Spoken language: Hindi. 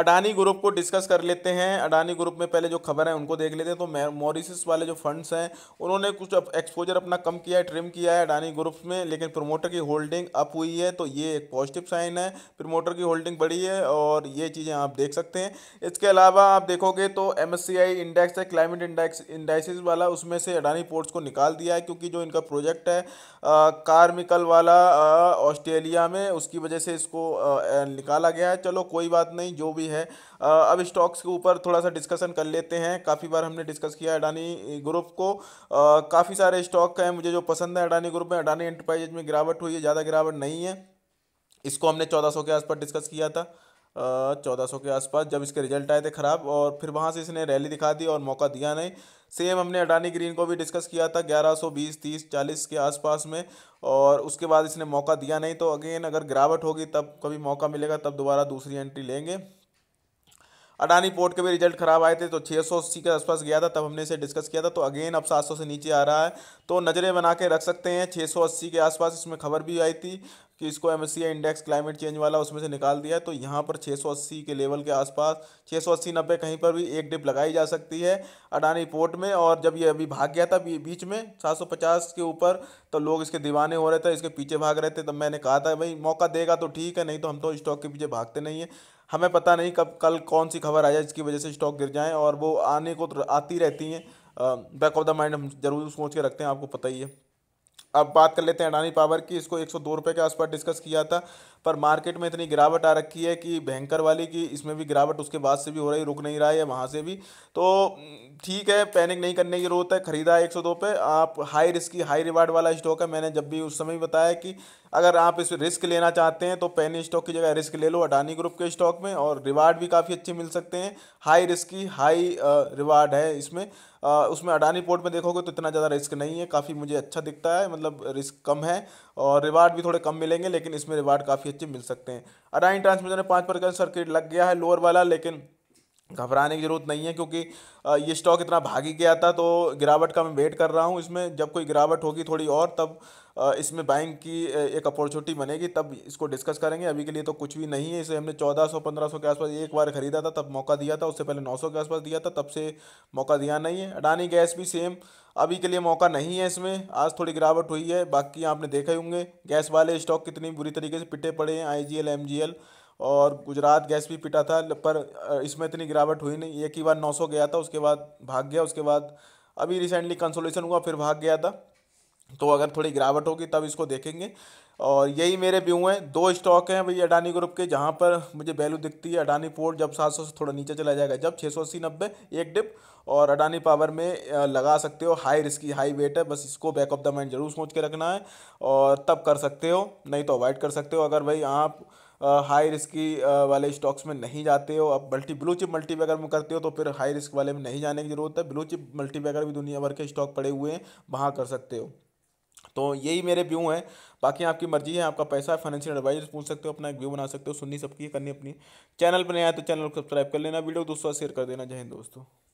अडानी ग्रुप को डिस्कस कर लेते हैं अडानी ग्रुप में पहले जो खबर है उनको देख लेते हैं तो मॉरिसस वाले जो फंड्स हैं उन्होंने कुछ एक्सपोजर अपना कम किया है ट्रिम किया है अडानी ग्रुप में लेकिन प्रोमोटर की होल्डिंग अप हुई है तो ये एक पॉजिटिव साइन है प्रोमोटर की होल्डिंग बढ़ी है और ये चीज़ें आप देख सकते हैं इसके अलावा आप देखोगे तो एम इंडेक्स है क्लाइमेट इंडेक्स इंडाइसिस वाला उसमें से अडानी पोर्ट्स को निकाल दिया है क्योंकि जो इनका प्रोजेक्ट है कार्मिकल वाला ऑस्ट्रेलिया में उसकी वजह से इसको निकाला गया है चलो कोई बात नहीं जो भी भी है अब स्टॉक्स के ऊपर थोड़ा सा डिस्कशन कर लेते हैं काफ़ी बार हमने डिस्कस किया अडानी ग्रुप को काफ़ी सारे स्टॉक हैं है मुझे जो पसंद है अडानी ग्रुप में अडानी एंटरप्राइजेज में गिरावट हुई है ज़्यादा गिरावट नहीं है इसको हमने चौदह के आसपास डिस्कस किया था चौदह सौ के आसपास जब इसके रिजल्ट आए थे ख़राब और फिर वहाँ से इसने रैली दिखा दी और मौका दिया नहीं सेम हमने अडानी ग्रीन को भी डिस्कस किया था ग्यारह सौ बीस तीस चालीस के आसपास में और उसके बाद इसने मौका दिया नहीं तो अगेन अगर गिरावट होगी तब कभी मौका मिलेगा तब दोबारा दूसरी एंट्री लेंगे अडानी पोर्ट के भी रिजल्ट खराब आए थे तो छः सौ अस्सी के आसपास गया था तब हमने इसे डिस्कस किया था तो अगेन अब सात सौ से नीचे आ रहा है तो नज़रें बना के रख सकते हैं छः सौ अस्सी के आसपास इसमें खबर भी आई थी कि इसको एम इंडेक्स क्लाइमेट चेंज वाला उसमें से निकाल दिया है तो यहाँ पर 680 के लेवल के आसपास 680 90 कहीं पर भी एक डिप लगाई जा सकती है अडानी पोर्ट में और जब ये अभी भाग गया था बीच में 750 के ऊपर तो लोग इसके दीवाने हो रहे थे इसके पीछे भाग रहे थे तब मैंने कहा था भाई मौका देगा तो ठीक है नहीं तो हम तो स्टॉक के पीछे भागते नहीं है हमें पता नहीं कब कल कौन सी खबर आ जाए जिसकी वजह से स्टॉक गिर जाएँ और वो आने को तो आती रहती हैं बैक ऑफ द माइंड हम जरूर सोच के रखते हैं आपको पता ही है अब बात कर लेते हैं अडानी पावर की इसको एक सौ दो रुपये के आसपास डिस्कस किया था पर मार्केट में इतनी गिरावट आ रखी है कि भयंकर वाली की इसमें भी गिरावट उसके बाद से भी हो रही रुक नहीं रहा है वहाँ से भी तो ठीक है पैनिक नहीं करने की ज़रूरत है ख़रीदा है एक सौ पे आप हाई रिस्क की हाई रिवार्ड वाला स्टॉक है मैंने जब भी उस समय बताया कि अगर आप इस रिस्क लेना चाहते हैं तो पैनी स्टॉक की जगह रिस्क ले लो अडानी ग्रुप के स्टॉक में और रिवार्ड भी काफ़ी अच्छे मिल सकते हैं हाई रिस्क की हाई रिवार्ड है इसमें उसमें अडानी पोर्ट में देखोगे तो इतना ज़्यादा रिस्क नहीं है काफ़ी मुझे अच्छा दिखता है मतलब रिस्क कम है और रिवार्ड भी थोड़े कम मिलेंगे लेकिन इसमें रिवार्ड काफ़ी अच्छे मिल सकते हैं अडानी ट्रांसमिशन में पाँच प्रकार सर्किट लग गया है लोअर वाला लेकिन घबराने की ज़रूरत नहीं है क्योंकि ये स्टॉक इतना भागी गया था तो गिरावट का मैं वेट कर रहा हूँ इसमें जब कोई गिरावट होगी थोड़ी और तब इसमें बैंक की एक अपॉर्चुनिटी बनेगी तब इसको डिस्कस करेंगे अभी के लिए तो कुछ भी नहीं है इसे हमने 1400 1500 के आसपास एक बार ख़रीदा था तब मौका दिया था उससे पहले 900 के आसपास दिया था तब से मौका दिया नहीं है अडानी गैस भी सेम अभी के लिए मौका नहीं है इसमें आज थोड़ी गिरावट हुई है बाकी आपने देखे होंगे गैस वाले स्टॉक कितनी बुरी तरीके से पिटे पड़े हैं I G L M G L और गुजरात गैस भी पिटा था पर इसमें इतनी गिरावट हुई नहीं एक ही बार 900 गया था उसके बाद भाग गया उसके बाद अभी रिसेंटली कंसोलेशन हुआ फिर भाग गया था तो अगर थोड़ी गिरावट होगी तब इसको देखेंगे और यही मेरे व्यू हैं दो स्टॉक हैं भाई अडानी ग्रुप के जहाँ पर मुझे वैल्यू दिखती है अडानी पोर्ट जब 700 से थोड़ा नीचे चला जाएगा जब छः सौ अस्सी नब्बे एक डिप और अडानी पावर में लगा सकते हो हाई रिस्की हाई वेट है बस इसको बैक ऑफ द माइंड जरूर सोच के रखना है और तब कर सकते हो नहीं तो अवॉइड कर सकते हो अगर भाई आप हाई रिस्क वाले स्टॉक्स में नहीं जाते हो आप multi blue chip multi bagger में करते हो तो फिर हाई रिस्क वाले में नहीं जाने की ज़रूरत है ब्लू चिप मल्टी बैगर भी दुनिया भर के स्टॉक पड़े हुए हैं वहाँ कर सकते हो तो यही मेरे व्यू हैं बाकी आपकी मर्जी है आपका पैसा है फाइनेंशियल एडवाइजर पूछ सकते हो अपना एक व्यू बना सकते हो सुननी सबकी करनी अपनी चैनल पर नहीं आए तो चैनल को सब्सक्राइब कर लेना वीडियो दोस्तों शेयर कर देना जय हिंद दोस्तों